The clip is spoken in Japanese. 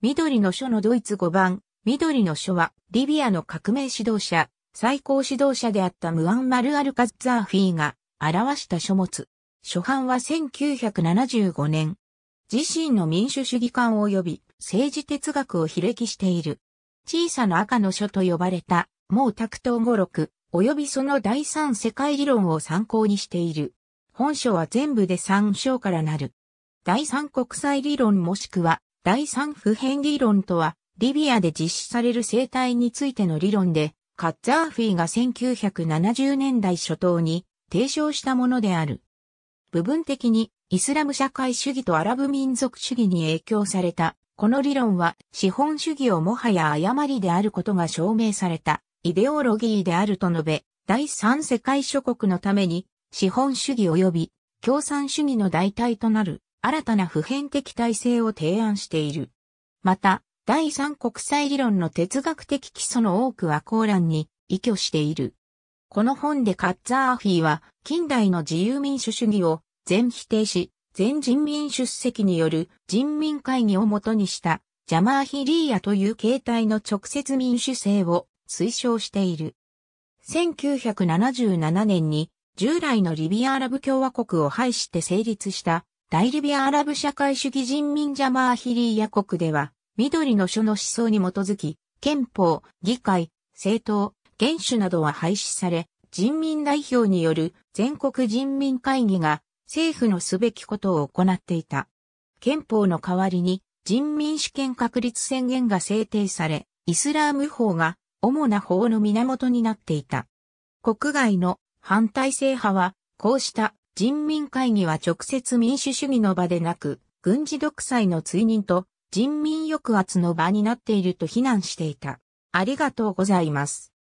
緑の書のドイツ語版、緑の書は、リビアの革命指導者、最高指導者であったムアンマル・アルカッザーフィーが表した書物。初版は1975年。自身の民主主義観及び政治哲学を非歴している。小さな赤の書と呼ばれた、毛沢東語録、及びその第三世界理論を参考にしている。本書は全部で3章からなる。第三国際理論もしくは第三普遍理論とは、リビアで実施される生態についての理論で、カッザーフィーが1970年代初頭に提唱したものである。部分的にイスラム社会主義とアラブ民族主義に影響された、この理論は資本主義をもはや誤りであることが証明された、イデオロギーであると述べ、第三世界諸国のために資本主義及び共産主義の代替となる新たな普遍的体制を提案している。また、第三国際理論の哲学的基礎の多くはコーランに依拠している。この本でカッザーフィーは近代の自由民主主義を全否定し、全人民出席による人民会議をもとにしたジャマーヒリーヤという形態の直接民主制を推奨している。1977年に従来のリビアアラブ共和国を廃して成立した大リビアアラブ社会主義人民ジャマーヒリーヤ国では、緑の書の思想に基づき、憲法、議会、政党、元首などは廃止され、人民代表による全国人民会議が政府のすべきことを行っていた。憲法の代わりに人民主権確立宣言が制定され、イスラーム法が主な法の源になっていた。国外の反体制派は、こうした人民会議は直接民主主義の場でなく、軍事独裁の追認と人民抑圧の場になっていると非難していた。ありがとうございます。